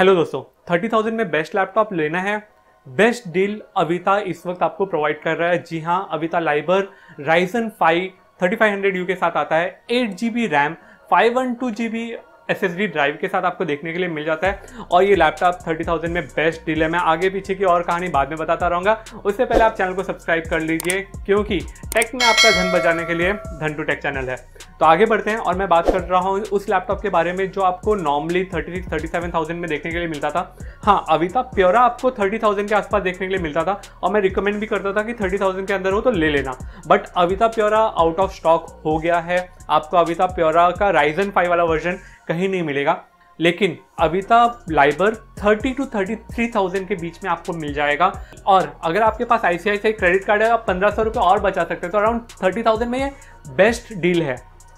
hello दोस्तों thirty thousand में best laptop लेना है बेस्ट डील अविता इस वक्त आपको प्रोवाइड कर रहा है जी हाँ Avita Liber Ryzen five thirty five hundred U के साथ आता है eight G B RAM five one two G B S S D drive के साथ आपको देखने के लिए मिल जाता है और ये लैपटॉप थर्टी थाउजेंड में बेस्ट डील है मैं आगे पीछे की और कहानी बाद में बताता रहूँगा उससे पहले आप चैनल को सब्सक्राइब कर लीजिए क्योंकि टेक में आपका धन बचाने के लिए धन टू टेक चैनल है तो आगे बढ़ते हैं और मैं बात कर रहा हूँ उस लैपटॉप के बारे में जो आपको normally thirty six thirty seven thousand में देखने के लिए मिलता था हाँ अविता प्योरा आपको थर्टी थाउजेंड के आसपास देखने के लिए मिलता था और मैं रिकमेंड भी करता था कि थर्टी थाउजेंड के अंदर हो तो ले लेना but Avita Pura out of stock हो गया है आपको अविता प्योरा का राइजन फाइव वाला वर्जन कहीं नहीं मिलेगा लेकिन अविता लाइबर 30 टू 33,000 के बीच में आपको मिल जाएगा और अगर आपके पास आई सी क्रेडिट कार्ड है आप पंद्रह सौ रुपये और बचा सकते हैं तो अराउंड 30,000 में ये बेस्ट डील है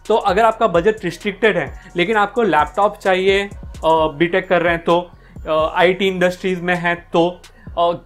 तो अगर आपका बजट रिस्ट्रिक्टेड है लेकिन आपको लैपटॉप चाहिए बीटेक कर रहे हैं तो आईटी इंडस्ट्रीज़ में हैं तो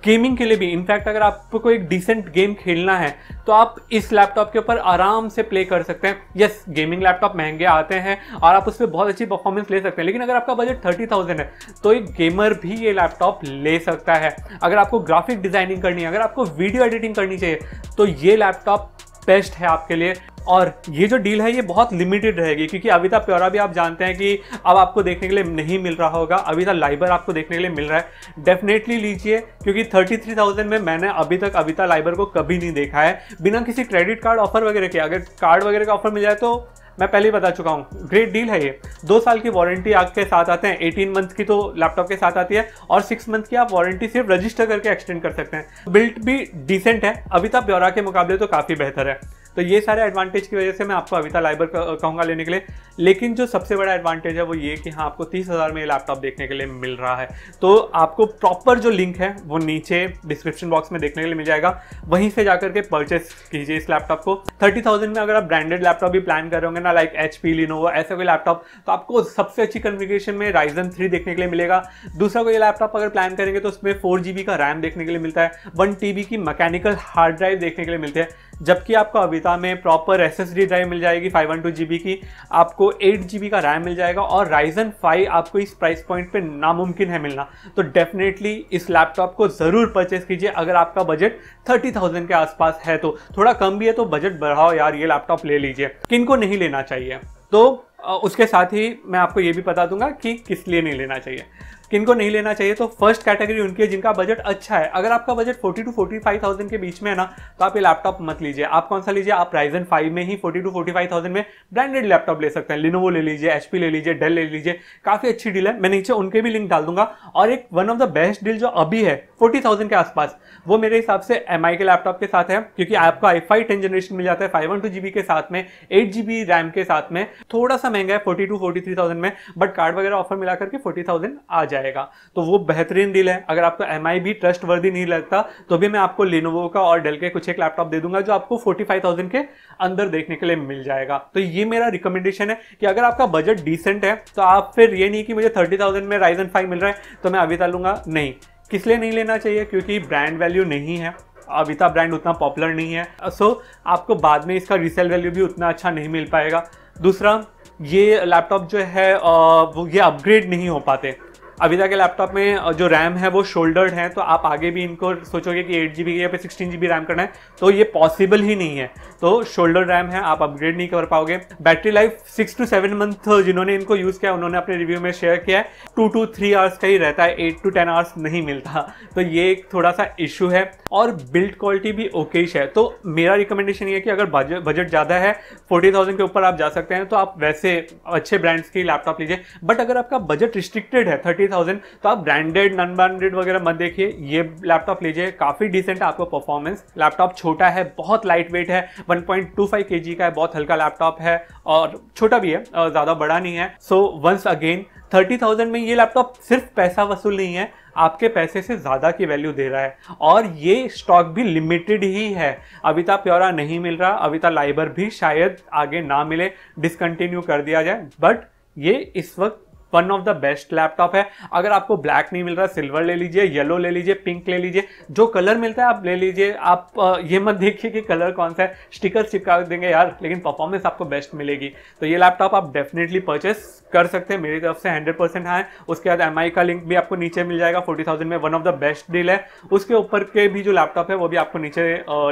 गेमिंग के लिए भी इनफैक्ट अगर आपको एक डिसेंट गेम खेलना है तो आप इस लैपटॉप के ऊपर आराम से प्ले कर सकते हैं यस गेमिंग लैपटॉप महंगे आते हैं और आप उस पर बहुत अच्छी परफॉर्मेंस ले सकते हैं लेकिन अगर आपका बजट थर्टी थाउजेंड है तो एक गेमर भी ये लैपटॉप ले सकता है अगर आपको ग्राफिक डिज़ाइनिंग करनी है अगर आपको वीडियो एडिटिंग करनी चाहिए तो ये लैपटॉप बेस्ट है आपके लिए और ये जो डील है ये बहुत लिमिटेड रहेगी क्योंकि अविता प्योरा भी आप जानते हैं कि अब आपको देखने के लिए नहीं मिल रहा होगा अविता लाइबर आपको देखने के लिए मिल रहा है डेफिनेटली लीजिए क्योंकि 33,000 में मैंने अभी तक अविता लाइबर को कभी नहीं देखा है बिना किसी क्रेडिट कार्ड ऑफर वगैरह के अगर कार्ड वगैरह का ऑफर मिल जाए तो मैं पहले ही बता चुका हूँ ग्रेट डील है ये दो साल की वारंटी आपके साथ आते हैं एटीन मंथ की तो लैपटॉप के साथ आती है और सिक्स मंथ की आप वारंटी सिर्फ रजिस्टर करके एक्सटेंड कर सकते हैं बिल्ट भी डिसेंट है अभी तक ब्यौरा के मुकाबले तो काफ़ी बेहतर है तो ये सारे एडवांटेज की वजह से मैं आपको अविता लाइबर कहूँगा लेने के लिए लेकिन जो सबसे बड़ा एडवांटेज है वो ये कि हाँ आपको तीस हज़ार में ये लैपटॉप देखने के लिए मिल रहा है तो आपको प्रॉपर जो लिंक है वो नीचे डिस्क्रिप्शन बॉक्स में देखने के लिए मिल जाएगा वहीं से जाकर के परचेस कीजिए इस लैपटॉप को थर्टी थाउजेंड में अगर आप ब्रांडेड लैपटॉप भी प्लान कर रहे होंगे ना लाइक एच पी लिनोवा ऐसे कोई लैपटॉप तो आपको सबसे अच्छी कन्फिग्रेशन में राइजन थ्री देखने के लिए मिलेगा दूसरा कोई लैपटॉप अगर प्लान करेंगे तो उसमें फोर जी का रैम देखने के लिए मिलता है वन टी की मैकेनिकल हार्ड ड्राइव देखने के लिए मिलते हैं जबकि आपको अविता में प्रॉपर एस ड्राइव मिल जाएगी five one two G B की आपको एट जी बी का रैम मिल जाएगा और राइजन फाइव आपको इस प्राइस पॉइंट पर नामुमकिन है मिलना तो डेफिनेटली इस लैपटॉप को ज़रूर परचेस कीजिए अगर आपका बजट थर्टी थाउजेंड के आसपास है तो थोड़ा कम भी है तो बजट बढ़ाओ यार ये लैपटॉप ले लीजिए किन को नहीं लेना चाहिए तो उसके साथ ही मैं आपको ये भी बता दूंगा कि किस लिए नहीं लेना चाहिए किन को नहीं लेना चाहिए तो फर्स्ट कैटेगरी उनकी है जिनका बजट अच्छा है अगर आपका बजट 40 टू 45,000 थाउजेंड के बीच में है ना तो आप ये लैपटॉप मत लीजिए आप कौन सा लीजिए आप राइजन 5 में ही 40 टू 45,000 थाउजेंड में ब्रांडेड लैपटॉप ले सकते हैं लिनोवो ले लीजिए एच ले लीजिए डेल ले लीजिए काफ़ी अच्छी डील है मैं नीचे उनके भी लिंक डाल दूंगा और एक one of the best deal जो अभी है फोर्टी थाउजेंड के आसपास वो मेरे हिसाब से एम के लैपटॉप के साथ है क्योंकि आपको आई फाइव जनरेशन मिल जाता है फाइव के साथ में एट रैम के साथ में थोड़ा सा महंगा है forty two forty three thousand में बट कार्ड वगैरह ऑफर मिला करके फोर्टी थाउजेंड आ जाएगा तो वो बेहतरीन डील है अगर आपको एम आई भी ट्रस्ट वर्दी नहीं लगता तो भी मैं आपको लिनोवो का और डेल के कुछ एक लैपटॉप दे दूंगा जो आपको फोर्टी फाइव थाउजेंड के अंदर देखने के लिए मिल जाएगा तो ये मेरा रिकमेंडेशन है कि अगर आपका बजट डिसेंट है तो आप फिर ये नहीं कि मुझे थर्टी थाउजेंड में राइजन फाइव मिल रहा है तो मैं अभी लूंगा नहीं किस लिए नहीं लेना चाहिए क्योंकि ब्रांड वैल्यू नहीं है अविता ब्रांड उतना पॉपुलर नहीं है सो so, आपको बाद में इसका रीसेल वैल्यू भी उतना अच्छा नहीं मिल पाएगा दूसरा ये लैपटॉप जो है वो ये अपग्रेड नहीं हो पाते अविदा के लैपटॉप में जो रैम है वो शोल्डर्ड है तो आप आगे भी इनको सोचोगे कि एट जी बी या फिर सिक्सटीन जी बी रैम करना है तो ये पॉसिबल ही नहीं है तो शोल्डर रैम है आप अपग्रेड नहीं कर पाओगे battery life six to seven month जिन्होंने इनको यूज़ किया उन्होंने अपने रिव्यू में शेयर किया है टू टू थ्री आवर्स का ही रहता है एट टू टेन आवर्स नहीं मिलता तो ये एक थोड़ा सा इशू है और बिल्ड क्वालिटी भी ओकेश है तो मेरा रिकमेंडेशन ये है कि अगर बजट ज़्यादा है फोर्टी थाउजेंड के ऊपर आप जा सकते हैं तो आप वैसे अच्छे ब्रांड्स के लैपटॉप लीजिए बट अगर आपका बजट रिस्ट्रिक्टेड है थर्टी थर्टी थाउजेंड तो आप ब्रांडेड नॉन ब्रांडेड वगैरह मत देखिए ये लैपटॉप लीजिए काफ़ी डिसेंट आपको परफॉर्मेंस लैपटॉप छोटा है बहुत लाइट वेट है one point two five K G का है बहुत हल्का लैपटॉप है और छोटा भी है ज़्यादा बड़ा नहीं है so once again thirty thousand में ये लैपटॉप सिर्फ पैसा वसूल नहीं है आपके पैसे से ज़्यादा की वैल्यू दे रहा है और ये स्टॉक भी लिमिटेड ही है अविता प्योरा नहीं मिल रहा अविता लाइबर भी शायद आगे ना मिले डिसकंटिन्यू कर दिया जाए बट ये इस वक्त one of the best laptop है अगर आपको ब्लैक नहीं मिल रहा सिल्वर ले लीजिए येलो ले लीजिए पिंक ले लीजिए जो कलर मिलता है आप ले लीजिए आप ये मत देखिए कि कलर कौन सा है स्टिकर चिपका देंगे यार लेकिन परफॉर्मेंस आपको बेस्ट मिलेगी तो ये लैपटॉप आप डेफिनेटली परचेस कर सकते हैं मेरी तरफ से हंड्रेड परसेंट हाँ उसके बाद एम का लिंक भी आपको नीचे मिल जाएगा फोर्टी थाउजेंड में one of the best deal है उसके ऊपर के भी जो लैपटॉप है वो भी आपको नीचे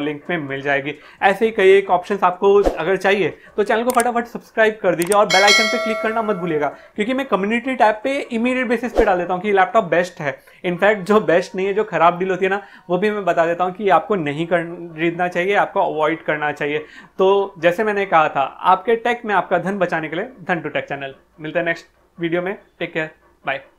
लिंक में मिल जाएगी ऐसे ही कई एक ऑप्शन आपको अगर चाहिए तो चैनल को फटाफट सब्सक्राइब कर दीजिए और बेलाइकन पर क्लिक करना मत भूलिएगा क्योंकि मैं कम्युनिटी टैब पे इमीडिएट बेसिस पे डाल देता हूँ कि लैपटॉप बेस्ट है इनफैक्ट जो बेस्ट नहीं है जो खराब डील होती है ना वो भी मैं बता देता हूँ कि आपको नहीं खरीदना चाहिए आपको अवॉइड करना चाहिए तो जैसे मैंने कहा था आपके टेक में आपका धन बचाने के लिए धन टू टेक चैनल मिलते हैं नेक्स्ट वीडियो में टेक केयर बाय